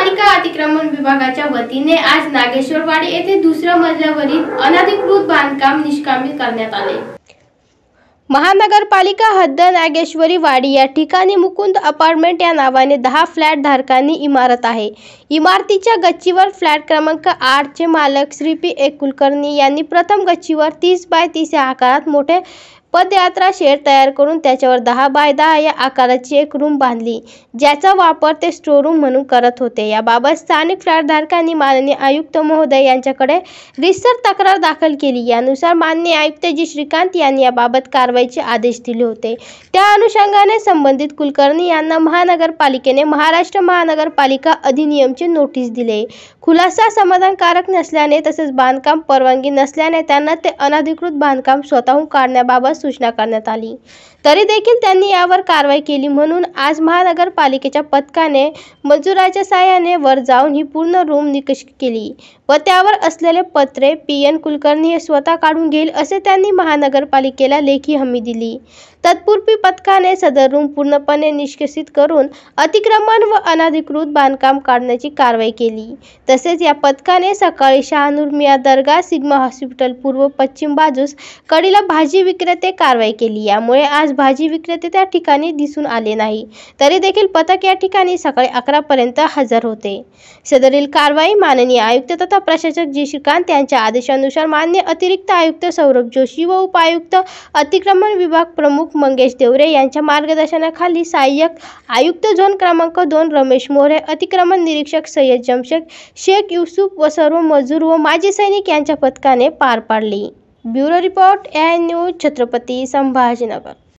पालिका अतिक्रमण विभागाच्या वतीने आज नागेश्वरवाडी येथे दुसऱ्या मजल्यावरील अनधिकृत बांधकाम निष्कामी करण्यात आले महानगरपालिका हद्द नागेश्वरी वाडी या ठिकाणी मुकुंद अपार्टमेंट या नावाने दहा फ्लॅट धारकांनी इमारत आहे इमारतीच्या गच्चीवर फ्लॅट क्रमांक आठचे मालक श्री पी ए कुलकर्णी यांनी प्रथम गच्चीवर तीस बाय तीस या आकारात मोठे पदयात्रा शेड तयार करून त्याच्यावर दहा बाय दहा या आकाराची एक रूम बांधली ज्याचा वापर ते रूम म्हणून करत होते याबाबत स्थानिक फ्लॅटधारकांनी माननीय आयुक्त महोदय यांच्याकडे रिसर तक्रार दाखल केली यानुसार माननीय आयुक्त जी श्रीकांत यांनी याबाबत कारवाईचे आदेश दिले होते त्या अनुषंगाने संबंधित कुलकर्णी यांना महानगरपालिकेने महाराष्ट्र महानगरपालिका अधिनियमचे नोटीस दिले खुलासा समाधानकारक नसल्याने तसेच बांधकाम परवानगी नसल्याने त्यांना ते अनधिकृत बांधकाम स्वतःहून काढण्याबाबत सूचना करण्यात आली तरी देखील त्यांनी यावर कारवाई केली म्हणून आज महानगरपालिकेच्या पथकाने मजुराच्या साह्याने वर जाऊन ही पूर्ण रूम निकष केली व त्यावर असलेले पत्रे पी एन कुलकर्णी हे स्वतः काढून घेईल असे त्यांनी महानगरपालिकेला लेखी हमी दिली तत्पूर्वी पथकाने सदर रूम पूर्णपणे निष्कसित करून अतिक्रमण व अनधिकृत बांधकाम काढण्याची कारवाई केली तसेच या पथकाने सकाळी शहानूर मिया दर्गा सिग्मा हॉस्पिटल पूर्व पश्चिम बाजूस कडीला भाजी विक्रेते कारवाई केली यामुळे आज भाजी विक्रेते त्या ठिकाणी दिसून आले नाही तरी देखील पथक या ठिकाणी सकाळी पर्यंत हजर होते सदरील कारवाई माननीय आयुक्त तथा प्रशासक जी श्रीकांत यांच्या आदेशानुसार मान्य अतिरिक्त आयुक्त सौरभ जोशी व उपायुक्त अतिक्रमण विभाग प्रमुख मंगेश देवरे यांच्या मार्गदर्शनाखाली सहाय्यक आयुक्त झोन क्रमांक दोन रमेश मोरे अतिक्रमण निरीक्षक सय्यद जमशेद शेख युसुफ व सर्व मजूर व माजी सैनिक यांच्या पथकाने पार पाडली bureau report N news Chhatrapati Sambhajinagar